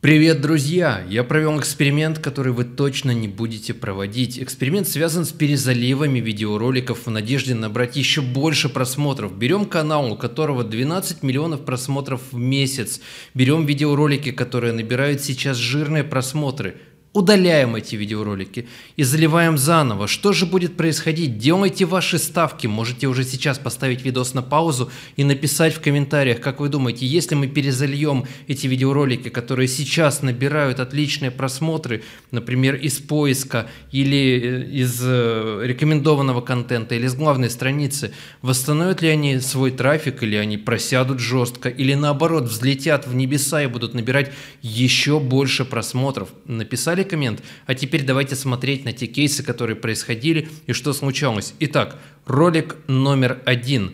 Привет, друзья! Я провел эксперимент, который вы точно не будете проводить. Эксперимент связан с перезаливами видеороликов в надежде набрать еще больше просмотров. Берем канал, у которого 12 миллионов просмотров в месяц. Берем видеоролики, которые набирают сейчас жирные просмотры – удаляем эти видеоролики и заливаем заново. Что же будет происходить? Делайте ваши ставки. Можете уже сейчас поставить видос на паузу и написать в комментариях, как вы думаете, если мы перезальем эти видеоролики, которые сейчас набирают отличные просмотры, например, из поиска или э, из э, рекомендованного контента или с главной страницы, восстановят ли они свой трафик или они просядут жестко или наоборот взлетят в небеса и будут набирать еще больше просмотров? Написали написали коммент, а теперь давайте смотреть на те кейсы, которые происходили и что случалось. Итак, ролик номер один.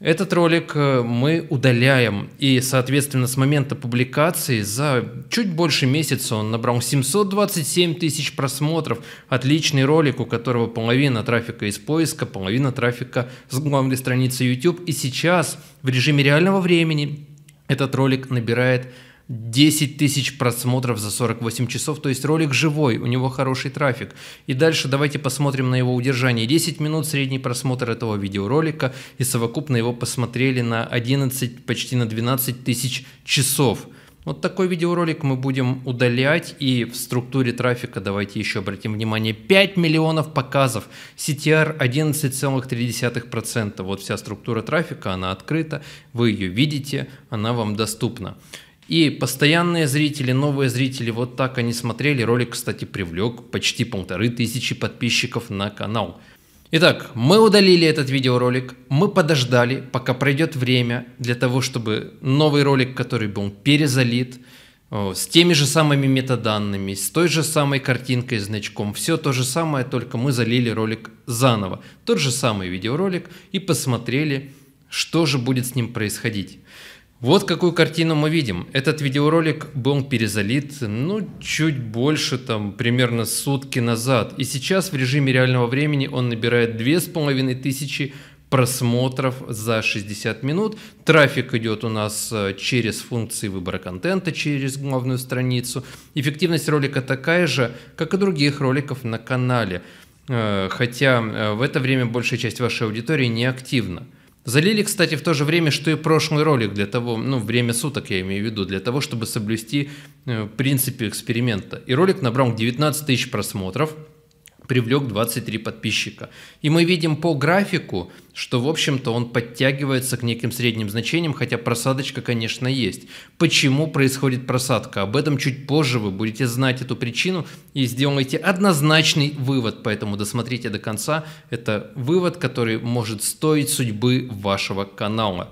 Этот ролик э, мы удаляем, и, соответственно, с момента публикации за чуть больше месяца он набрал 727 тысяч просмотров. Отличный ролик, у которого половина трафика из поиска, половина трафика с главной страницы YouTube. И сейчас в режиме реального времени этот ролик набирает 10 тысяч просмотров за 48 часов, то есть ролик живой, у него хороший трафик. И дальше давайте посмотрим на его удержание. 10 минут средний просмотр этого видеоролика, и совокупно его посмотрели на 11, почти на 12 тысяч часов. Вот такой видеоролик мы будем удалять и в структуре трафика давайте еще обратим внимание 5 миллионов показов, CTR 11,3%. Вот вся структура трафика, она открыта, вы ее видите, она вам доступна. И постоянные зрители, новые зрители, вот так они смотрели. Ролик, кстати, привлек почти полторы тысячи подписчиков на канал. Итак, мы удалили этот видеоролик, мы подождали, пока пройдет время для того, чтобы новый ролик, который был перезалит, э, с теми же самыми метаданными, с той же самой картинкой, значком, все то же самое, только мы залили ролик заново. Тот же самый видеоролик и посмотрели, что же будет с ним происходить. Вот какую картину мы видим. Этот видеоролик был перезалит, ну, чуть больше, там, примерно сутки назад. И сейчас в режиме реального времени он набирает 2500 просмотров за 60 минут. Трафик идет у нас э, через функции выбора контента, через главную страницу. Эффективность ролика такая же, как и других роликов на канале. Э, хотя э, в это время большая часть вашей аудитории не активна. Залили, кстати, в то же время, что и прошлый ролик для того, ну, время суток я имею в виду, для того, чтобы соблюсти э, принципы эксперимента. И ролик набрал 19 тысяч просмотров – привлек 23 подписчика. И мы видим по графику, что, в общем-то, он подтягивается к неким средним значениям, хотя просадочка, конечно, есть. Почему происходит просадка? Об этом чуть позже вы будете знать эту причину и сделаете однозначный вывод, поэтому досмотрите до конца. Это вывод, который может стоить судьбы вашего канала.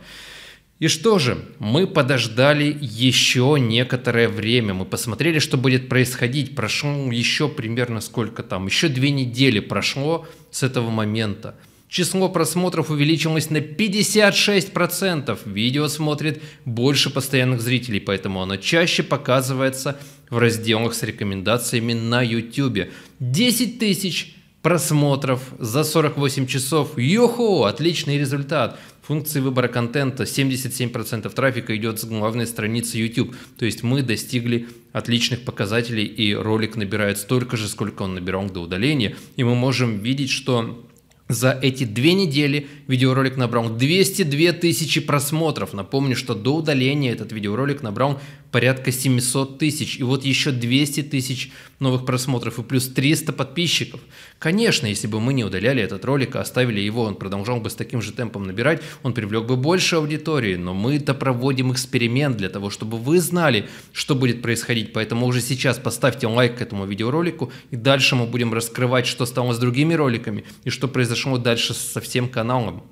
И что же, мы подождали еще некоторое время, мы посмотрели, что будет происходить, прошло еще примерно сколько там, еще две недели прошло с этого момента. Число просмотров увеличилось на 56%. Видео смотрит больше постоянных зрителей, поэтому оно чаще показывается в разделах с рекомендациями на YouTube. 10 тысяч просмотров за 48 часов. Йоху, отличный результат функции выбора контента, 77% трафика идет с главной страницы YouTube. То есть мы достигли отличных показателей, и ролик набирает столько же, сколько он набирал до удаления. И мы можем видеть, что за эти две недели видеоролик набрал 202 тысячи просмотров. Напомню, что до удаления этот видеоролик набрал порядка 700 тысяч, и вот еще 200 тысяч новых просмотров и плюс 300 подписчиков. Конечно, если бы мы не удаляли этот ролик, а оставили его, он продолжал бы с таким же темпом набирать, он привлек бы больше аудитории, но мы-то проводим эксперимент для того, чтобы вы знали, что будет происходить, поэтому уже сейчас поставьте лайк к этому видеоролику, и дальше мы будем раскрывать, что стало с другими роликами, и что произошло дальше со всем каналом.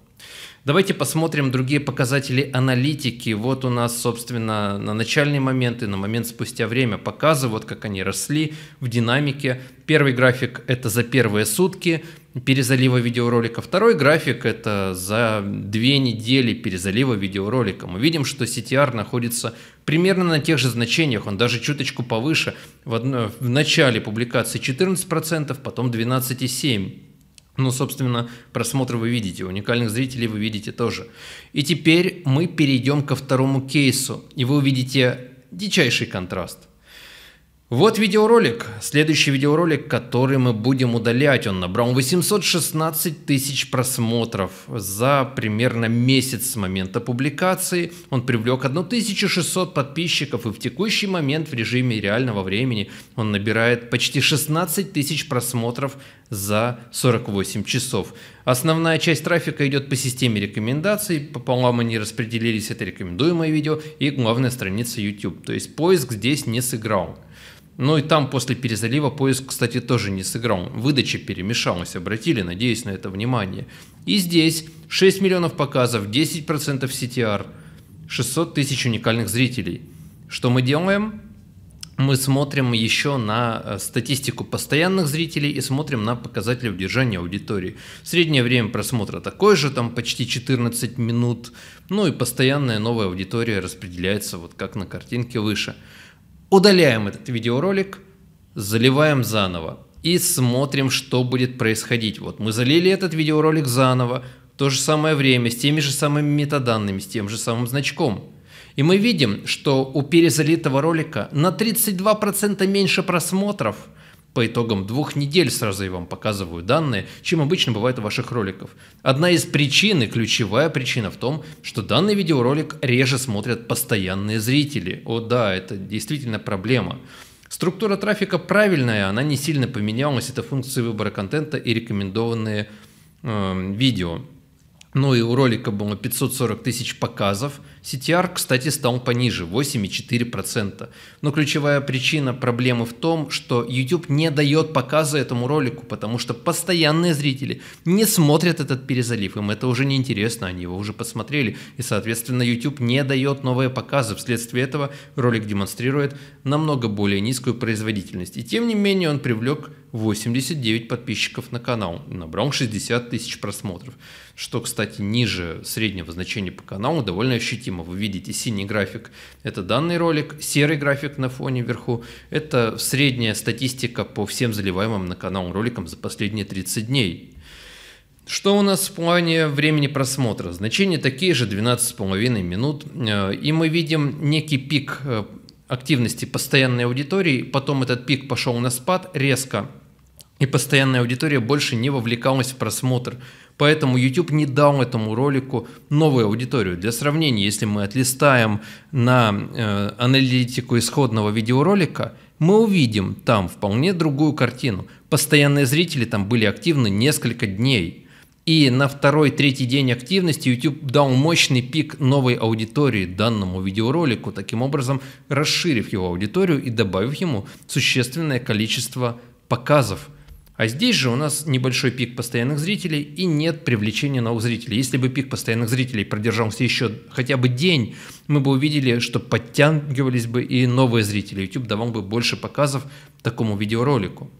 Давайте посмотрим другие показатели аналитики. Вот у нас, собственно, на начальный момент и на момент спустя время показы, вот как они росли в динамике. Первый график – это за первые сутки перезалива видеоролика. Второй график – это за две недели перезалива видеоролика. Мы видим, что CTR находится примерно на тех же значениях, он даже чуточку повыше. В, одно, в начале публикации 14%, потом 12,7%. Ну, собственно, просмотр вы видите, уникальных зрителей вы видите тоже. И теперь мы перейдем ко второму кейсу, и вы увидите дичайший контраст – вот видеоролик. Следующий видеоролик, который мы будем удалять. Он набрал 816 тысяч просмотров за примерно месяц с момента публикации. Он привлек 1600 подписчиков и в текущий момент в режиме реального времени он набирает почти 16 тысяч просмотров за 48 часов. Основная часть трафика идет по системе рекомендаций, пополам они распределились, это рекомендуемое видео и главная страница YouTube. То есть поиск здесь не сыграл. Ну и там после перезалива поиск, кстати, тоже не сыграл. Выдача перемешалась, обратили, надеюсь, на это внимание. И здесь 6 миллионов показов, 10% CTR, 600 тысяч уникальных зрителей. Что мы делаем? Мы смотрим еще на э, статистику постоянных зрителей и смотрим на показатели удержания аудитории. Среднее время просмотра такое же, там почти 14 минут. Ну и постоянная новая аудитория распределяется вот как на картинке выше удаляем этот видеоролик, заливаем заново и смотрим, что будет происходить. Вот мы залили этот видеоролик заново, в то же самое время, с теми же самыми метаданными, с тем же самым значком. И мы видим, что у перезалитого ролика на 32% меньше просмотров – по итогам двух недель сразу я вам показываю данные, чем обычно бывает у ваших роликов. Одна из причин и ключевая причина в том, что данный видеоролик реже смотрят постоянные зрители. О да, это действительно проблема. Структура трафика правильная, она не сильно поменялась, это функции выбора контента и рекомендованные э, видео. Ну и у ролика было 540 тысяч показов. CTR, кстати, стал пониже, 8,4%. Но ключевая причина проблемы в том, что YouTube не дает показа этому ролику, потому что постоянные зрители не смотрят этот перезалив, им это уже не интересно, они его уже посмотрели, и, соответственно, YouTube не дает новые показы. Вследствие этого ролик демонстрирует намного более низкую производительность. И тем не менее он привлек 89 подписчиков на канал, набрал 60 тысяч просмотров, что, кстати, ниже среднего значения по каналу довольно ощутимо. Вы видите синий график – это данный ролик, серый график на фоне вверху – это средняя статистика по всем заливаемым на канал роликам за последние 30 дней. Что у нас в плане времени просмотра? Значения такие же 12,5 минут, э, и мы видим некий пик э, активности постоянной аудитории, потом этот пик пошел на спад резко, и постоянная аудитория больше не вовлекалась в просмотр. Поэтому YouTube не дал этому ролику новую аудиторию. Для сравнения, если мы отлистаем на э, аналитику исходного видеоролика, мы увидим там вполне другую картину. Постоянные зрители там были активны несколько дней. И на второй-третий день активности YouTube дал мощный пик новой аудитории данному видеоролику, таким образом расширив его аудиторию и добавив ему существенное количество показов – а здесь же у нас небольшой пик постоянных зрителей и нет привлечения новых зрителей. Если бы пик постоянных зрителей продержался еще хотя бы день, мы бы увидели, что подтягивались бы и новые зрители. YouTube давал бы больше показов такому видеоролику.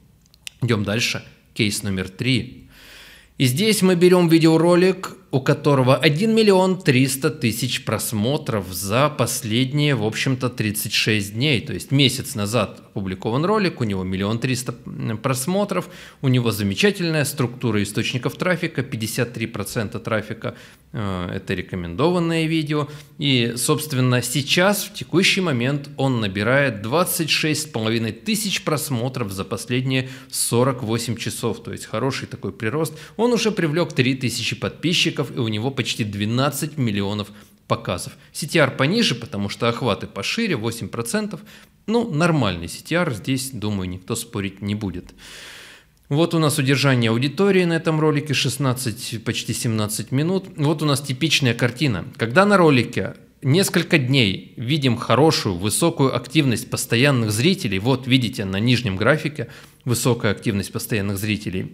Идем дальше. Кейс номер три. И здесь мы берем видеоролик у которого 1 миллион 300 тысяч просмотров за последние, в общем-то, 36 дней. То есть месяц назад опубликован ролик, у него миллион 300 просмотров, у него замечательная структура источников трафика, 53% трафика э, – это рекомендованное видео. И, собственно, сейчас, в текущий момент, он набирает 26,5 тысяч просмотров за последние 48 часов. То есть хороший такой прирост. Он уже привлек тысячи подписчиков, подписчиков и у него почти 12 миллионов показов. CTR пониже, потому что охваты пошире, 8%. Ну, нормальный CTR, здесь, думаю, никто спорить не будет. Вот у нас удержание аудитории на этом ролике 16, почти 17 минут. Вот у нас типичная картина. Когда на ролике несколько дней видим хорошую, высокую активность постоянных зрителей, вот видите на нижнем графике высокая активность постоянных зрителей,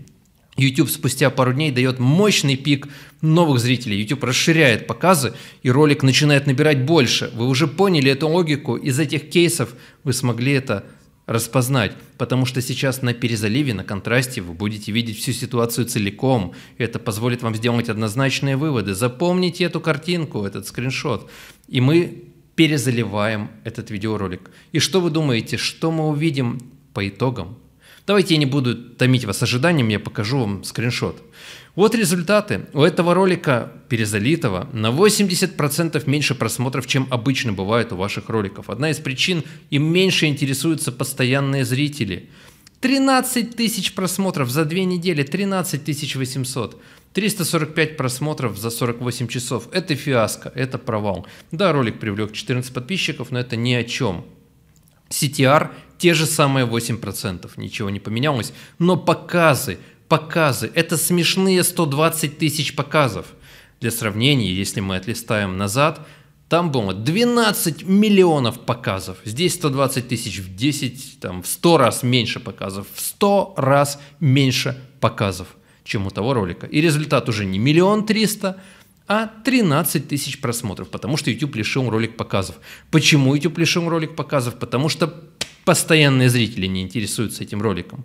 YouTube спустя пару дней дает мощный пик новых зрителей. YouTube расширяет показы, и ролик начинает набирать больше. Вы уже поняли эту логику. Из этих кейсов вы смогли это распознать, потому что сейчас на перезаливе, на контрасте вы будете видеть всю ситуацию целиком. Это позволит вам сделать однозначные выводы. Запомните эту картинку, этот скриншот. И мы перезаливаем этот видеоролик. И что вы думаете, что мы увидим по итогам? Давайте я не буду томить вас ожиданием, я покажу вам скриншот. Вот результаты. У этого ролика перезалитого на 80% меньше просмотров, чем обычно бывает у ваших роликов. Одна из причин – им меньше интересуются постоянные зрители. 13 тысяч просмотров за две недели, 13 800. 345 просмотров за 48 часов. Это фиаско, это провал. Да, ролик привлек 14 подписчиков, но это ни о чем. CTR те же самые 8%, ничего не поменялось, но показы, показы, это смешные 120 тысяч показов. Для сравнения, если мы отлистаем назад, там было 12 миллионов показов, здесь 120 тысяч в 10, там в 100 раз меньше показов, в 100 раз меньше показов, чем у того ролика. И результат уже не миллион триста, а 13 тысяч просмотров, потому что YouTube лишил ролик показов. Почему YouTube лишил ролик показов? Потому что постоянные зрители не интересуются этим роликом.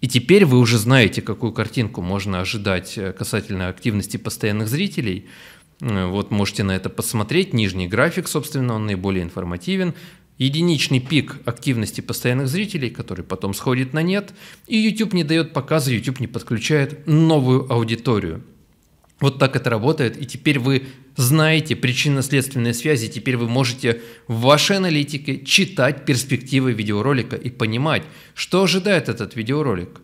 И теперь вы уже знаете, какую картинку можно ожидать э, касательно активности постоянных зрителей. Э, вот можете на это посмотреть. Нижний график, собственно, он наиболее информативен. Единичный пик активности постоянных зрителей, который потом сходит на нет. И YouTube не дает показа, YouTube не подключает новую аудиторию. Вот так это работает, и теперь вы знаете причинно-следственные связи, теперь вы можете в вашей аналитике читать перспективы видеоролика и понимать, что ожидает этот видеоролик.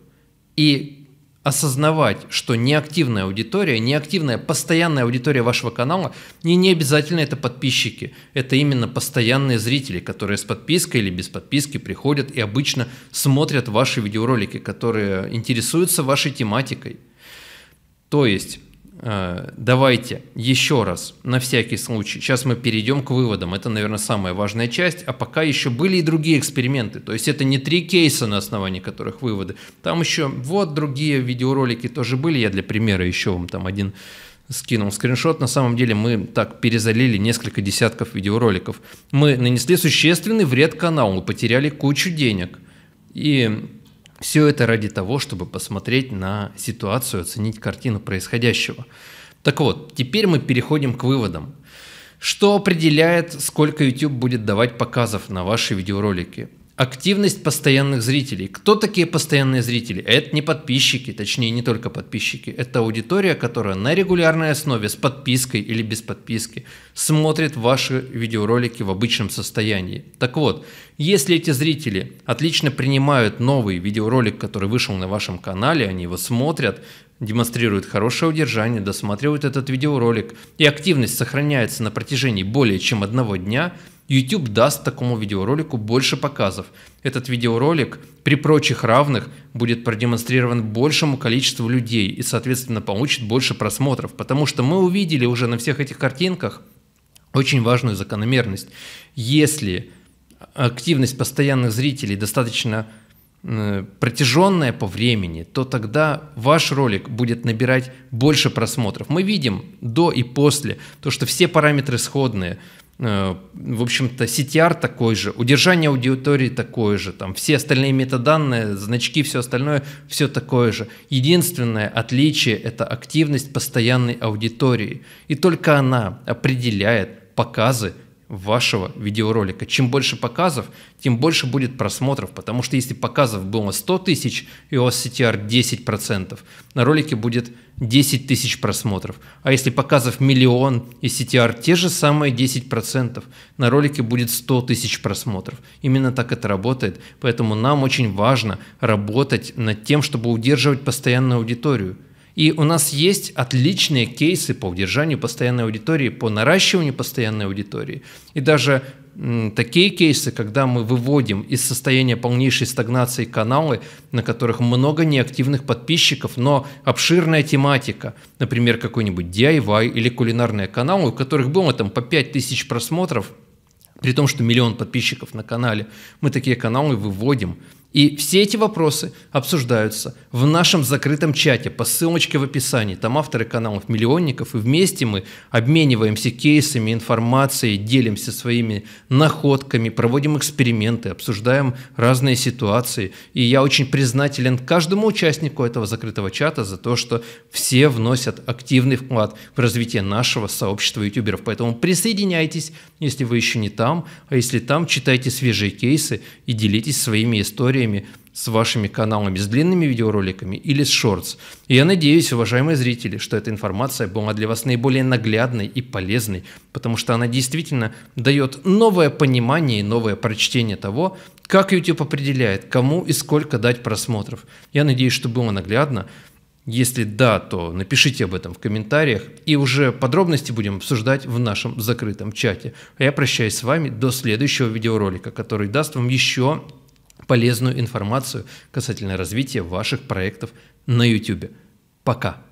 И осознавать, что неактивная аудитория, неактивная постоянная аудитория вашего канала, и не обязательно это подписчики, это именно постоянные зрители, которые с подпиской или без подписки приходят и обычно смотрят ваши видеоролики, которые интересуются вашей тематикой. То есть Э, давайте еще раз, на всякий случай, сейчас мы перейдем к выводам, это, наверное, самая важная часть, а пока еще были и другие эксперименты, то есть это не три кейса, на основании которых выводы, там еще вот другие видеоролики тоже были, я для примера еще вам там один скинул скриншот, на самом деле мы так перезалили несколько десятков видеороликов, мы нанесли существенный вред каналу, потеряли кучу денег, и все это ради того, чтобы посмотреть на ситуацию, оценить картину происходящего. Так вот, теперь мы переходим к выводам. Что определяет, сколько YouTube будет давать показов на ваши видеоролики? активность постоянных зрителей. Кто такие постоянные зрители? Это не подписчики, точнее не только подписчики. Это аудитория, которая на регулярной основе с подпиской или без подписки смотрит ваши видеоролики в обычном состоянии. Так вот, если эти зрители отлично принимают новый видеоролик, который вышел на вашем канале, они его смотрят, демонстрируют хорошее удержание, досматривают этот видеоролик, и активность сохраняется на протяжении более чем одного дня – YouTube даст такому видеоролику больше показов. Этот видеоролик при прочих равных будет продемонстрирован большему количеству людей и, соответственно, получит больше просмотров, потому что мы увидели уже на всех этих картинках очень важную закономерность. Если активность постоянных зрителей достаточно э, протяженная по времени, то тогда ваш ролик будет набирать больше просмотров. Мы видим до и после то, что все параметры сходные. Э, в общем-то, CTR такой же, удержание аудитории такое же, там все остальные метаданные, значки, все остальное, все такое же. Единственное отличие – это активность постоянной аудитории. И только она определяет показы вашего видеоролика. Чем больше показов, тем больше будет просмотров, потому что если показов было 100 тысяч и у вас CTR 10%, на ролике будет 10 тысяч просмотров. А если показов миллион и CTR те же самые 10%, на ролике будет 100 тысяч просмотров. Именно так это работает, поэтому нам очень важно работать над тем, чтобы удерживать постоянную аудиторию – и у нас есть отличные кейсы по удержанию постоянной аудитории, по наращиванию постоянной аудитории. И даже такие кейсы, когда мы выводим из состояния полнейшей стагнации каналы, на которых много неактивных подписчиков, но обширная тематика, например, какой-нибудь DIY или кулинарные каналы, у которых было там по 5000 просмотров, при том, что миллион подписчиков на канале, мы такие каналы выводим и все эти вопросы обсуждаются в нашем закрытом чате по ссылочке в описании. Там авторы каналов миллионников. И вместе мы обмениваемся кейсами, информацией, делимся своими находками, проводим эксперименты, обсуждаем разные ситуации. И я очень признателен каждому участнику этого закрытого чата за то, что все вносят активный вклад в развитие нашего сообщества ютуберов. Поэтому присоединяйтесь, если вы еще не там. А если там, читайте свежие кейсы и делитесь своими историями историями с вашими каналами, с длинными видеороликами или с шортс. И я надеюсь, уважаемые зрители, что эта информация была для вас наиболее наглядной и полезной, потому что она действительно дает новое понимание и новое прочтение того, как YouTube определяет, кому и сколько дать просмотров. Я надеюсь, что было наглядно. Если да, то напишите об этом в комментариях, и уже подробности будем обсуждать в нашем закрытом чате. А я прощаюсь с вами до следующего видеоролика, который даст вам еще полезную информацию касательно развития ваших проектов на YouTube. Пока!